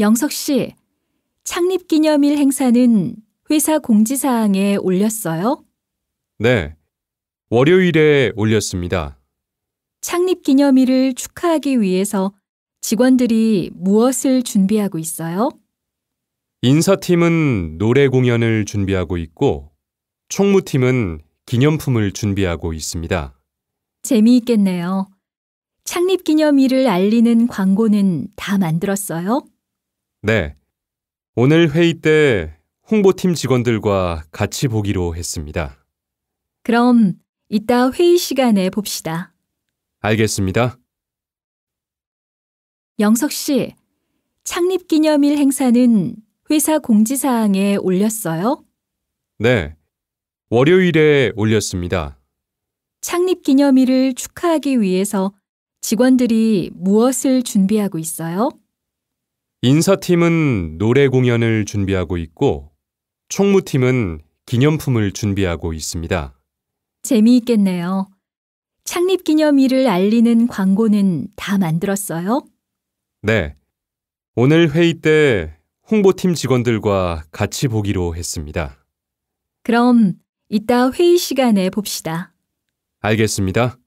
영석 씨, 창립 기념일 행사는 회사 공지사항에 올렸어요? 네. 월요일에 올렸습니다. 창립 기념일을 축하하기 위해서 직원들이 무엇을 준비하고 있어요? 인사팀은 노래 공연을 준비하고 있고, 총무팀은 기념품을 준비하고 있습니다. 재미있겠네요. 창립 기념일을 알리는 광고는 다 만들었어요? 네. 오늘 회의 때 홍보팀 직원들과 같이 보기로 했습니다. 그럼 이따 회의 시간에 봅시다. 알겠습니다. 영석 씨, 창립 기념일 행사는 회사 공지사항에 올렸어요? 네. 월요일에 올렸습니다. 창립 기념일을 축하하기 위해서 직원들이 무엇을 준비하고 있어요? 인사팀은 노래 공연을 준비하고 있고 총무팀은 기념품을 준비하고 있습니다. 재미있겠네요. 창립 기념일을 알리는 광고는 다 만들었어요? 네. 오늘 회의 때 홍보팀 직원들과 같이 보기로 했습니다. 그럼 이따 회의 시간에 봅시다. 알겠습니다.